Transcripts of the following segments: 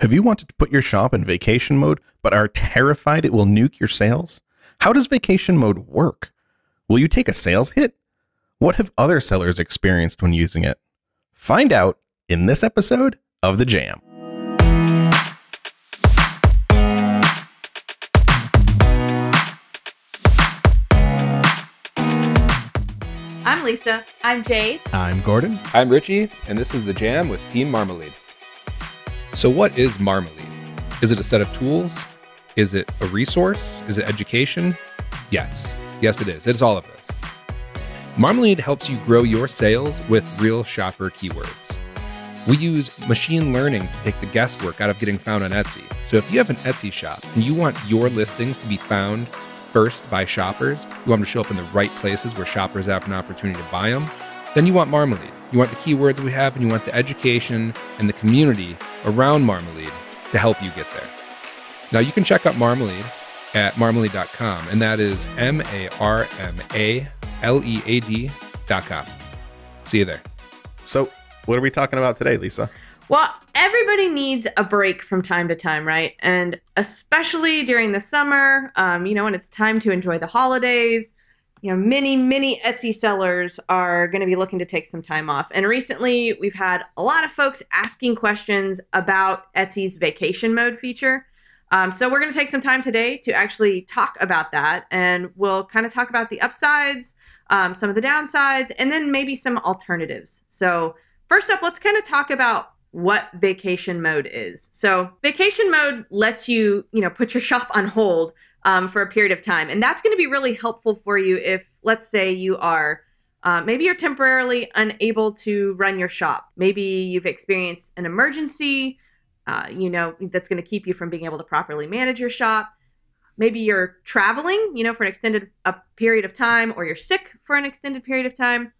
Have you wanted to put your shop in vacation mode but are terrified it will nuke your sales? How does vacation mode work? Will you take a sales hit? What have other sellers experienced when using it? Find out in this episode of The Jam. I'm Lisa. I'm Jade. I'm Gordon. I'm Richie, and this is The Jam with Team Marmalade. So, what is Marmalade? Is it a set of tools? Is it a resource? Is it education? Yes. Yes, it is. It's all of this. Marmalade helps you grow your sales with real shopper keywords. We use machine learning to take the guesswork out of getting found on Etsy. So, if you have an Etsy shop and you want your listings to be found first by shoppers, you want them to show up in the right places where shoppers have an opportunity to buy them, then you want Marmalade. You want the keywords we have, and you want the education and the community around Marmalade to help you get there. Now, you can check out Marmalade at marmalade.com, and that is M A R M A L E A D.com. See you there. So, what are we talking about today, Lisa? Well, everybody needs a break from time to time, right? And especially during the summer, um, you know, when it's time to enjoy the holidays, you know, many, many Etsy sellers are going to be looking to take some time off. And recently, we've had a lot of folks asking questions about Etsy's vacation mode feature. Um, so, we're going to take some time today to actually talk about that. And we'll kind of talk about the upsides, um, some of the downsides, and then maybe some alternatives. So, first up, let's kind of talk about what vacation mode is. So, vacation mode lets you, you know, put your shop on hold um, for a period of time. And that's going to be really helpful for you if, let's say, you are uh, maybe you're temporarily unable to run your shop. Maybe you've experienced an emergency, uh, you know, that's going to keep you from being able to properly manage your shop. Maybe you're traveling, you know, for an extended a period of time, or you're sick for an extended period of time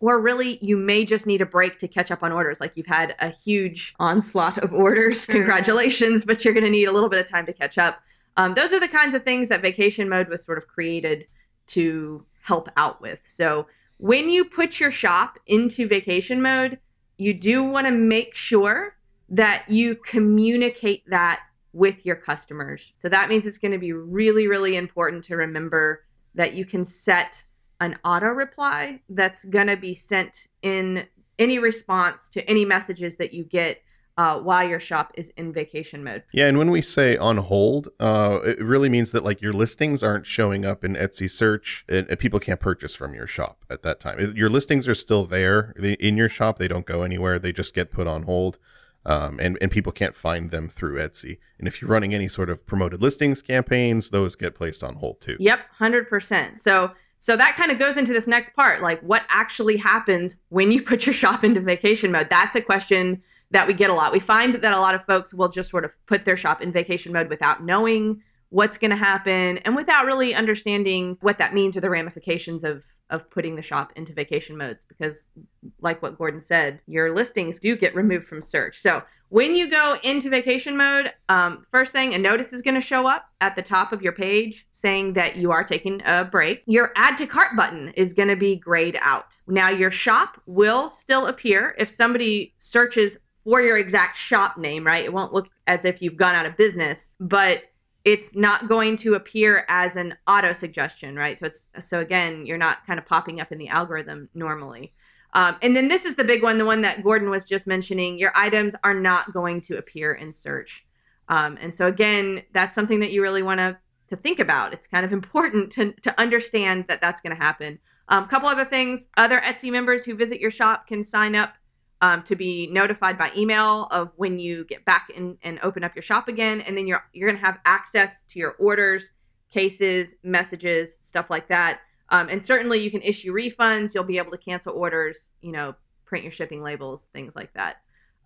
or really you may just need a break to catch up on orders like you've had a huge onslaught of orders congratulations but you're going to need a little bit of time to catch up um, those are the kinds of things that vacation mode was sort of created to help out with. So when you put your shop into vacation mode, you do want to make sure that you communicate that with your customers. So that means it's going to be really, really important to remember that you can set an auto reply that's going to be sent in any response to any messages that you get uh, while your shop is in vacation mode. Yeah, and when we say on hold, uh, it really means that like your listings aren't showing up in Etsy search, and, and people can't purchase from your shop at that time. Your listings are still there in your shop; they don't go anywhere. They just get put on hold, um, and and people can't find them through Etsy. And if you're running any sort of promoted listings campaigns, those get placed on hold too. Yep, hundred percent. So. So that kind of goes into this next part, like what actually happens when you put your shop into vacation mode. That's a question that we get a lot. We find that a lot of folks will just sort of put their shop in vacation mode without knowing what's going to happen and without really understanding what that means or the ramifications of of putting the shop into vacation modes because like what gordon said your listings do get removed from search so when you go into vacation mode um, first thing a notice is going to show up at the top of your page saying that you are taking a break your add to cart button is going to be grayed out now your shop will still appear if somebody searches for your exact shop name, right? It won't look as if you've gone out of business, but it's not going to appear as an auto suggestion, right? So it's so again, you're not kind of popping up in the algorithm normally. Um, and then this is the big one, the one that Gordon was just mentioning. Your items are not going to appear in search, um, and so again, that's something that you really want to to think about. It's kind of important to to understand that that's going to happen. A um, couple other things: other Etsy members who visit your shop can sign up um, to be notified by email of when you get back in, and open up your shop again. And then you're you're gonna have access to your orders, cases, messages, stuff like that. Um, and certainly you can issue refunds. You'll be able to cancel orders. You know, print your shipping labels, things like that.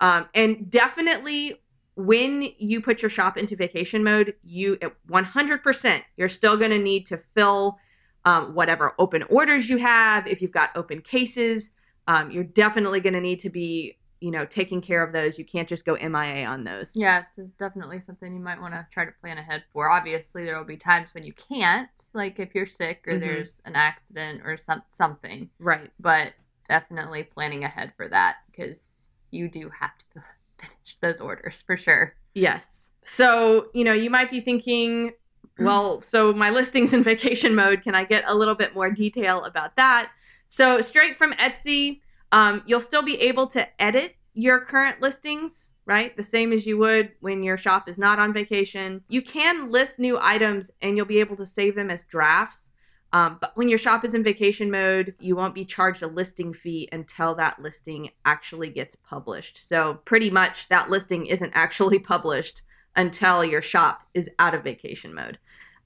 Um, and definitely when you put your shop into vacation mode, you 100% you're still going to need to fill um, whatever open orders you have. If you've got open cases, um, you're definitely going to need to be you know taking care of those you can't just go mia on those yes it's definitely something you might want to try to plan ahead for obviously there will be times when you can't like if you're sick or mm-hmm. there's an accident or some, something right but definitely planning ahead for that because you do have to finish those orders for sure yes so you know you might be thinking well so my listings in vacation mode can i get a little bit more detail about that so straight from Etsy, um, you'll still be able to edit your current listings, right? The same as you would when your shop is not on vacation. You can list new items and you'll be able to save them as drafts. Um, but when your shop is in vacation mode, you won't be charged a listing fee until that listing actually gets published. So, pretty much, that listing isn't actually published until your shop is out of vacation mode.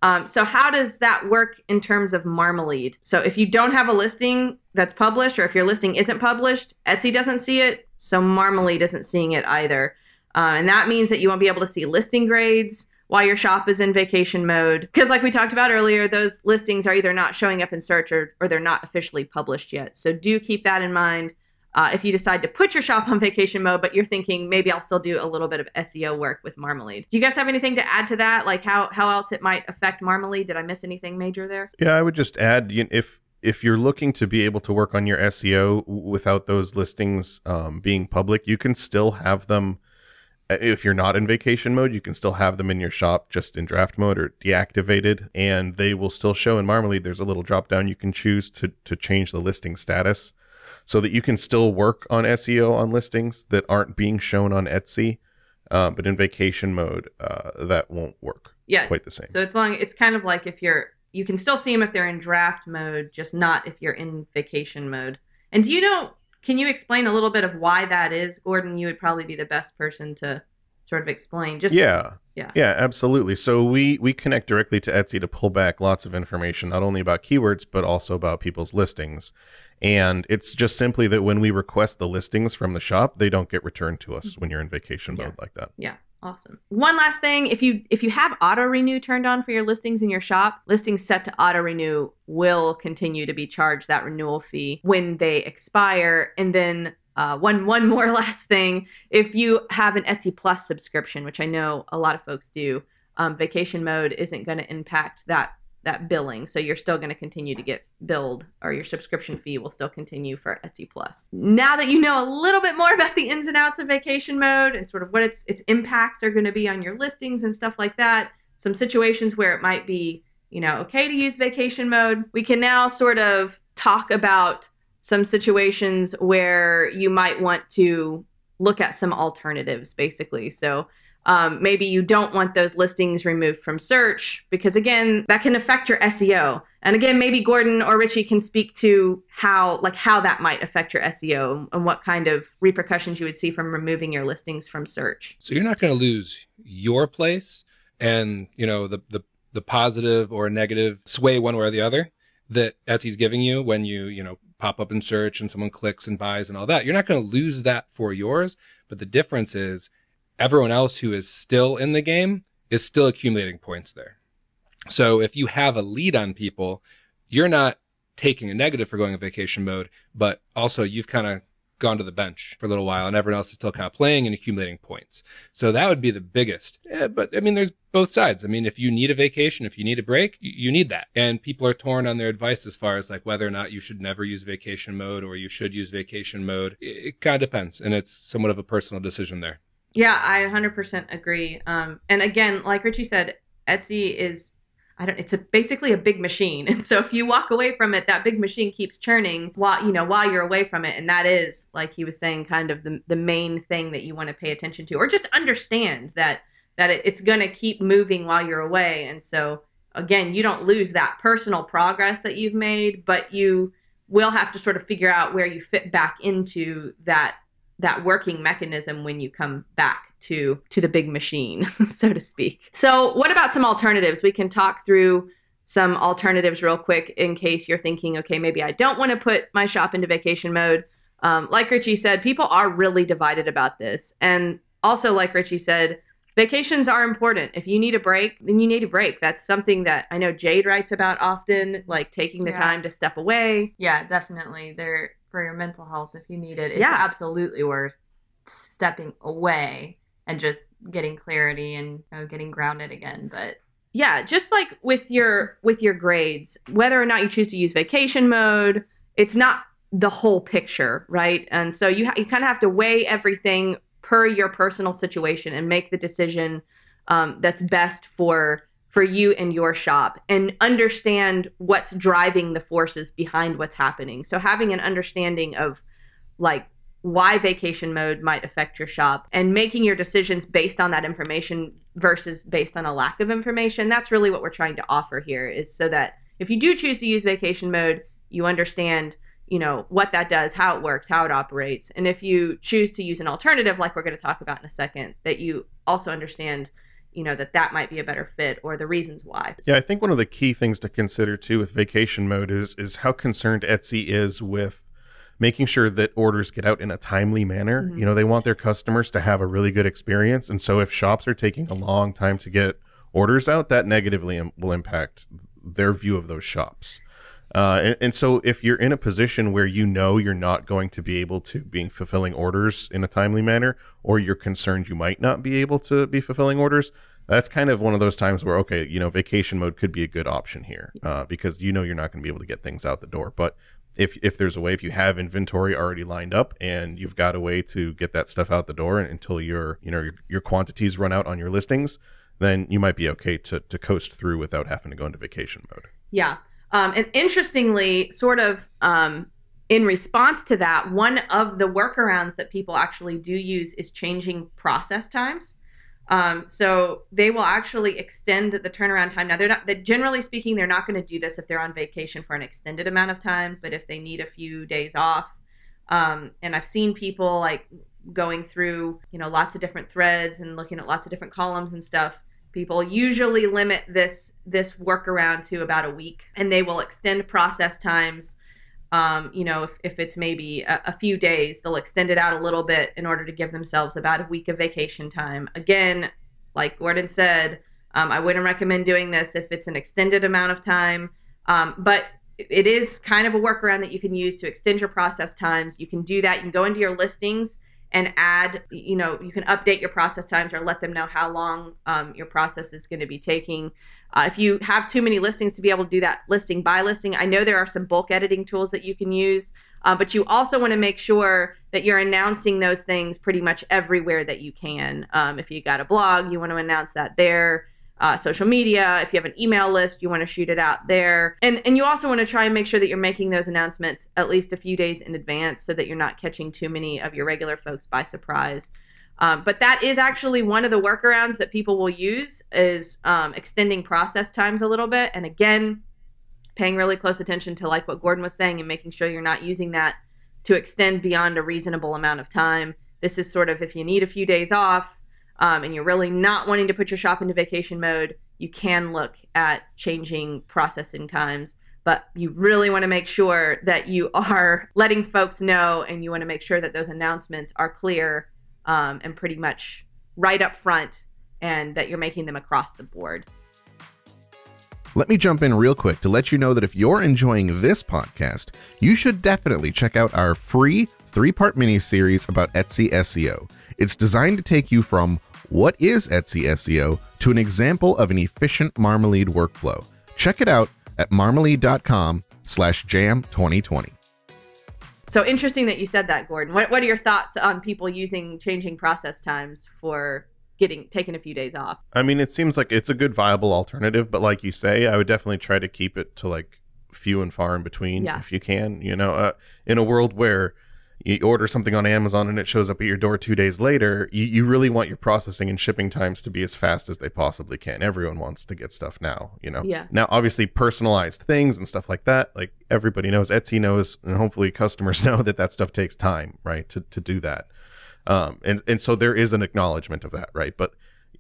Um, so how does that work in terms of Marmalade? So if you don't have a listing that's published, or if your listing isn't published, Etsy doesn't see it, so Marmalade isn't seeing it either. Uh, and that means that you won't be able to see listing grades while your shop is in vacation mode. Because, like we talked about earlier, those listings are either not showing up in search or, or they're not officially published yet. So, do keep that in mind uh, if you decide to put your shop on vacation mode, but you're thinking maybe I'll still do a little bit of SEO work with Marmalade. Do you guys have anything to add to that? Like how how else it might affect Marmalade? Did I miss anything major there? Yeah, I would just add you know, if if you're looking to be able to work on your SEO without those listings um, being public, you can still have them. Uh, if you're not in vacation mode, you can still have them in your shop just in draft mode or deactivated, and they will still show in Marmalade. There's a little drop down you can choose to, to change the listing status so that you can still work on SEO on listings that aren't being shown on Etsy. Uh, but in vacation mode, uh, that won't work. Yeah, quite the same. So it's long. It's kind of like if you're, you can still see them if they're in draft mode, just not if you're in vacation mode. And do you know? Can you explain a little bit of why that is, Gordon? You would probably be the best person to sort of explain just yeah yeah yeah absolutely so we we connect directly to etsy to pull back lots of information not only about keywords but also about people's listings and it's just simply that when we request the listings from the shop they don't get returned to us mm. when you're in vacation mode yeah. like that yeah awesome one last thing if you if you have auto renew turned on for your listings in your shop listings set to auto renew will continue to be charged that renewal fee when they expire and then uh, one one more last thing: if you have an Etsy Plus subscription, which I know a lot of folks do, um, vacation mode isn't going to impact that that billing. So you're still going to continue to get billed, or your subscription fee will still continue for Etsy Plus. Now that you know a little bit more about the ins and outs of vacation mode and sort of what its its impacts are going to be on your listings and stuff like that, some situations where it might be you know okay to use vacation mode, we can now sort of talk about some situations where you might want to look at some alternatives, basically. So um, maybe you don't want those listings removed from search because, again, that can affect your SEO. And again, maybe Gordon or Richie can speak to how, like, how that might affect your SEO and what kind of repercussions you would see from removing your listings from search. So you're not going to lose your place, and you know the the the positive or negative sway one way or the other that Etsy's giving you when you you know pop up in search and someone clicks and buys and all that. You're not going to lose that for yours. But the difference is everyone else who is still in the game is still accumulating points there. So if you have a lead on people, you're not taking a negative for going in vacation mode, but also you've kind of gone to the bench for a little while and everyone else is still kind of playing and accumulating points. So that would be the biggest. Yeah, but I mean, there's both sides. I mean, if you need a vacation, if you need a break, you need that. And people are torn on their advice as far as like whether or not you should never use vacation mode or you should use vacation mode. It, kind of depends. And it's somewhat of a personal decision there. Yeah, I 100% agree. Um, and again, like Richie said, Etsy is I don't, it's a, basically a big machine. And so if you walk away from it, that big machine keeps churning while, you know, while you're away from it. And that is, like he was saying, kind of the, the main thing that you want to pay attention to, or just understand that, that it, it's going to keep moving while you're away. And so again, you don't lose that personal progress that you've made, but you will have to sort of figure out where you fit back into that, that working mechanism when you come back to to the big machine, so to speak. So, what about some alternatives? We can talk through some alternatives real quick in case you're thinking, okay, maybe I don't want to put my shop into vacation mode. Um, like Richie said, people are really divided about this, and also like Richie said. Vacations are important. If you need a break, then you need a break. That's something that I know Jade writes about often, like taking the yeah. time to step away. Yeah, definitely. They're for your mental health if you need it. It's yeah. absolutely worth stepping away and just getting clarity and you know, getting grounded again. But yeah, just like with your with your grades, whether or not you choose to use vacation mode, it's not the whole picture, right? And so you ha- you kind of have to weigh everything per your personal situation and make the decision um, that's best for for you and your shop and understand what's driving the forces behind what's happening so having an understanding of like why vacation mode might affect your shop and making your decisions based on that information versus based on a lack of information. That's really what we're trying to offer here is so that if you do choose to use vacation mode, you understand, you know, what that does, how it works, how it operates. And if you choose to use an alternative like we're going to talk about in a second, that you also understand you know that that might be a better fit or the reasons why yeah i think one of the key things to consider too with vacation mode is is how concerned etsy is with making sure that orders get out in a timely manner. Mm-hmm. You know, they want their customers to have a really good experience. And so if shops are taking a long time to get orders out, that negatively Im- will impact their view of those shops. Uh, and, and, so if you're in a position where you know you're not going to be able to be fulfilling orders in a timely manner, or you're concerned you might not be able to be fulfilling orders, that's kind of one of those times where, okay, you know, vacation mode could be a good option here uh, because you know you're not going to be able to get things out the door. But if if there's a way, if you have inventory already lined up and you've got a way to get that stuff out the door until your you know your, your quantities run out on your listings, then you might be okay to to coast through without having to go into vacation mode. Yeah. Um, and interestingly, sort of um, in response to that, one of the workarounds that people actually do use is changing process times. Um, so they will actually extend the turnaround time. Now they're not. They, generally speaking, they're not going to do this if they're on vacation for an extended amount of time. But if they need a few days off, um, and I've seen people like going through, you know, lots of different threads and looking at lots of different columns and stuff. People usually limit this this workaround to about a week, and they will extend process times um, you know, if, if it's maybe a, a, few days, they'll extend it out a little bit in order to give themselves about a week of vacation time. Again, like Gordon said, um, I wouldn't recommend doing this if it's an extended amount of time, um, but it is kind of a workaround that you can use to extend your process times. You can do that. You can go into your listings and add, you know, you can update your process times or let them know how long um, your process is going to be taking. Uh, if you have too many listings to be able to do that listing by listing, I know there are some bulk editing tools that you can use, uh, but you also want to make sure that you're announcing those things pretty much everywhere that you can. Um, if you got a blog, you want to announce that there. Uh, social media, if you have an email list, you want to shoot it out there. And, and you also want to try and make sure that you're making those announcements at least a few days in advance so that you're not catching too many of your regular folks by surprise. Um, but that is actually one of the workarounds that people will use is um, extending process times a little bit. And again, paying really close attention to like what Gordon was saying and making sure you're not using that to extend beyond a reasonable amount of time. This is sort of if you need a few days off um, and you're really not wanting to put your shop into vacation mode, you can look at changing processing times. But you really want to make sure that you are letting folks know and you want to make sure that those announcements are clear um, and pretty much right up front and that you're making them across the board. Let me jump in real quick to let you know that if you're enjoying this podcast, you should definitely check out our free three part mini series about Etsy SEO. It's designed to take you from what is Etsy SEO to an example of an efficient Marmalade workflow. Check it out at marmalade.com slash jam 2020 so interesting that you said that, Gordon. What what are your thoughts on people using changing process times for getting taking a few days off? I mean, it seems like it's a good viable alternative, but like you say, I would definitely try to keep it to like few and far in between yeah. if you can. You know, uh, in a world where you order something on Amazon and it shows up at your door two days later, you, you really want your processing and shipping times to be as fast as they possibly can. Everyone wants to get stuff now, you know? Yeah. Now, obviously, personalized things and stuff like that, like everybody knows, Etsy knows, and hopefully customers know that that stuff takes time, right, to, to do that. Um, and, and so there is an acknowledgement of that, right? But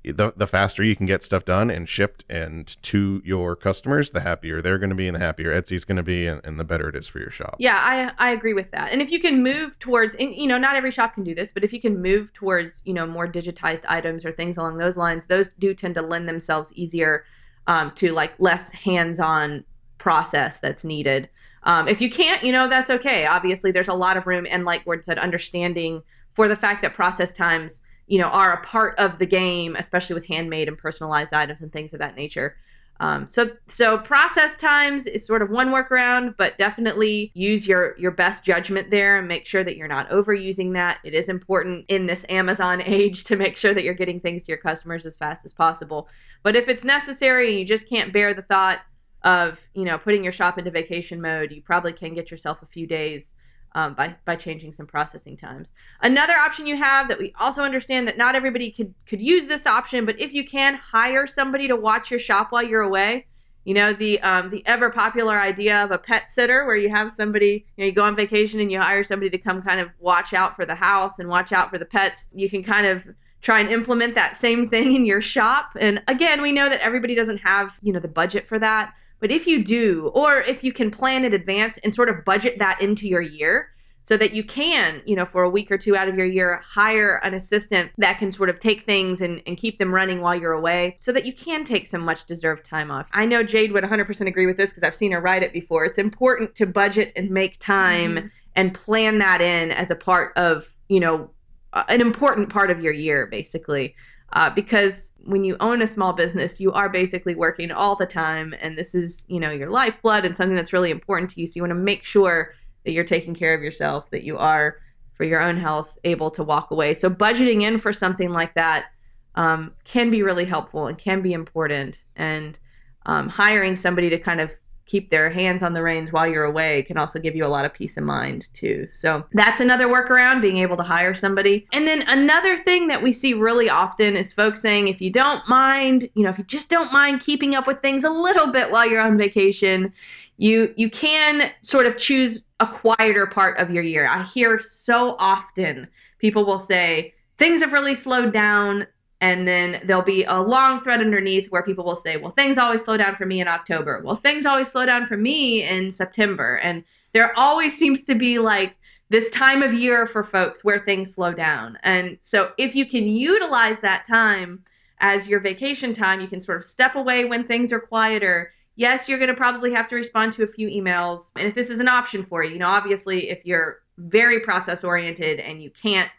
the, the faster you can get stuff done and shipped and to your customers, the happier they're going to be and the happier Etsy's going to be and, and, the better it is for your shop. Yeah, I, I agree with that. And if you can move towards, and, you know, not every shop can do this, but if you can move towards, you know, more digitized items or things along those lines, those do tend to lend themselves easier um, to like less hands on process that's needed. Um, if you can't, you know, that's okay. Obviously, there's a lot of room and, like Gordon said, understanding for the fact that process times – you know are a part of the game, especially with handmade and personalized items and things of that nature. Um, so so process times is sort of one workaround, but definitely use your your best judgment there and make sure that you're not overusing that. It is important in this Amazon age to make sure that you're getting things to your customers as fast as possible. But if it's necessary and you just can't bear the thought of you know putting your shop into vacation mode, you probably can get yourself a few days um, by, by changing some processing times. Another option you have that we also understand that not everybody could, could use this option, but if you can, hire somebody to watch your shop while you're away. You know, the, um, the ever popular idea of a pet sitter where you have somebody, you know, you go on vacation and you hire somebody to come kind of watch out for the house and watch out for the pets. You can kind of try and implement that same thing in your shop. And again, we know that everybody doesn't have, you know, the budget for that. But if you do, or if you can plan in advance and sort of budget that into your year, so that you can, you know, for a week or two out of your year, hire an assistant that can sort of take things and, and keep them running while you're away so that you can take some much deserved time off. I know Jade would 100% agree with this because I've seen her write it before. It's important to budget and make time mm-hmm. and plan that in as a part of, you know, an important part of your year, basically uh, because when you own a small business, you are basically working all the time, and this is you know your lifeblood and something that's really important to you. So you want to make sure that you're taking care of yourself, that you are for your own health able to walk away. So budgeting in for something like that um, can be really helpful and can be important, and um, hiring somebody to kind of keep their hands on the reins while you're away can also give you a lot of peace of mind too. So that's another workaround, being able to hire somebody. And then another thing that we see really often is folks saying, if you don't mind, you know, if you just don't mind keeping up with things a little bit while you're on vacation, you you can sort of choose a quieter part of your year. I hear so often people will say, things have really slowed down. And then there'll be a long thread underneath where people will say, well, things always slow down for me in October. Well, things always slow down for me in September. And there always seems to be like this time of year for folks where things slow down. And so if you can utilize that time as your vacation time, you can sort of step away when things are quieter. Yes, you're going to probably have to respond to a few emails. And if this is an option for you, you know, obviously, if you're very process oriented and you can't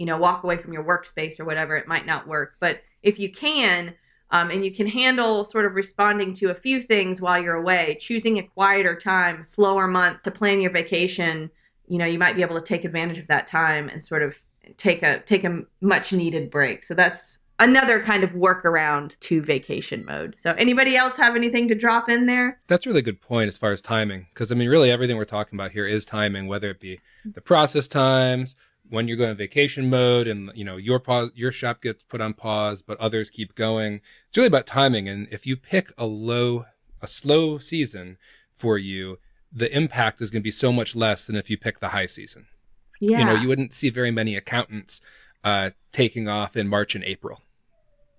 you know, walk away from your workspace or whatever, it might not work. But if you can, um, and you can handle sort of responding to a few things while you're away, choosing a quieter time, slower month to plan your vacation, you know, you might be able to take advantage of that time and sort of take a take a much needed break. So that's another kind of workaround to vacation mode. So anybody else have anything to drop in there? That's really good point as far as timing because I mean really everything we're talking about here is timing whether it be mm-hmm. the process times, when you're going vacation mode and you know your pause your shop gets put on pause but others keep going it's really about timing and if you pick a low a slow season for you the impact is going to be so much less than if you pick the high season yeah. you know you wouldn't see very many accountants uh, taking off in march and april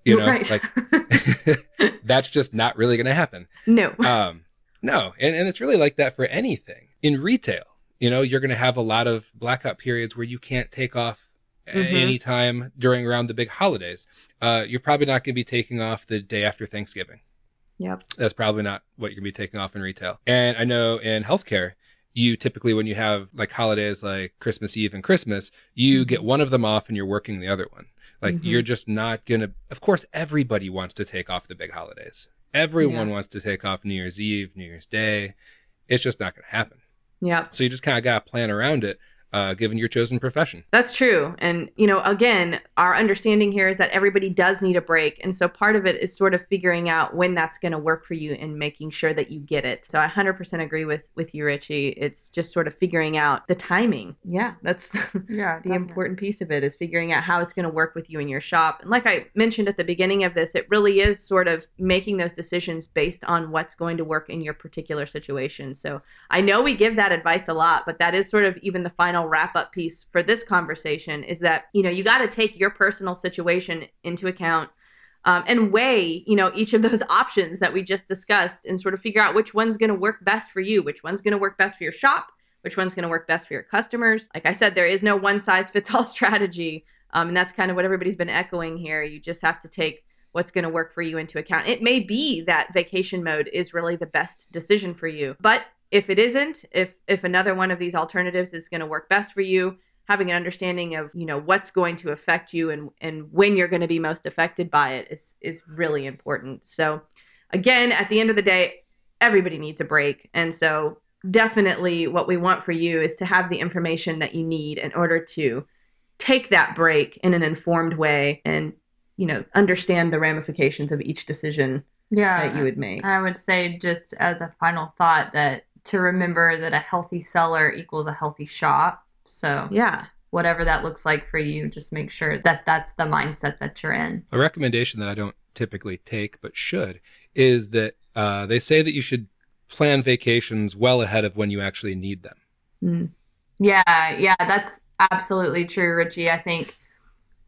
you know right. like that's just not really going to happen no um no and, and it's really like that for anything in retail you know, you're going to have a lot of blackout periods where you can't take off mm-hmm. any time during around the big holidays. Uh, you're probably not going to be taking off the day after Thanksgiving. Yep. That's probably not what you're going to be taking off in retail. And I know in healthcare, you typically, when you have like holidays like Christmas Eve and Christmas, you mm-hmm. get one of them off and you're working the other one. Like mm-hmm. you're just not going to, of course, everybody wants to take off the big holidays. Everyone yeah. wants to take off New Year's Eve, New Year's Day. It's just not going to happen. Yeah. So you just kind of got to plan around it uh, given your chosen profession. That's true. And, you know, again, our understanding here is that everybody does need a break. And so part of it is sort of figuring out when that's going to work for you and making sure that you get it. So I 100% agree with, with you, Richie. It's just sort of figuring out the timing. Yeah, that's yeah, the definitely. important piece of it is figuring out how it's going to work with you in your shop. And like I mentioned at the beginning of this, it really is sort of making those decisions based on what's going to work in your particular situation. So I know we give that advice a lot, but that is sort of even the final final wrap up piece for this conversation is that, you know, you got to take your personal situation into account um, and weigh, you know, each of those options that we just discussed and sort of figure out which one's going to work best for you, which one's going to work best for your shop, which one's going to work best for your customers. Like I said, there is no one size fits all strategy. Um, and that's kind of what everybody's been echoing here. You just have to take what's going to work for you into account. It may be that vacation mode is really the best decision for you, but if it isn't, if if another one of these alternatives is going to work best for you, having an understanding of you know what's going to affect you and and when you're going to be most affected by it is is really important so again at the end of the day everybody needs a break and so definitely what we want for you is to have the information that you need in order to take that break in an informed way and you know understand the ramifications of each decision yeah, that you would make i would say just as a final thought that to remember that a healthy seller equals a healthy shop. So, yeah, whatever that looks like for you, just make sure that that's the mindset that you're in. A recommendation that I don't typically take, but should, is that uh, they say that you should plan vacations well ahead of when you actually need them. Mm. Yeah, yeah, that's absolutely true, Richie. I think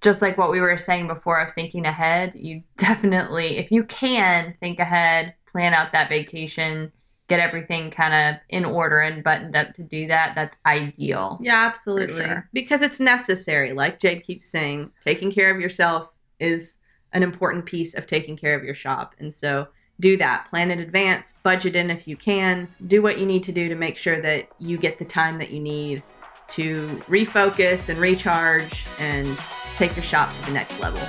just like what we were saying before of thinking ahead, you definitely, if you can, think ahead, plan out that vacation get everything kind of in order and buttoned up to do that, that's ideal. Yeah, absolutely. Sure. Because it's necessary. Like Jade keeps saying, taking care of yourself is an important piece of taking care of your shop. And so do that. Plan in advance, budget in if you can, do what you need to do to make sure that you get the time that you need to refocus and recharge and take your shop to the next level.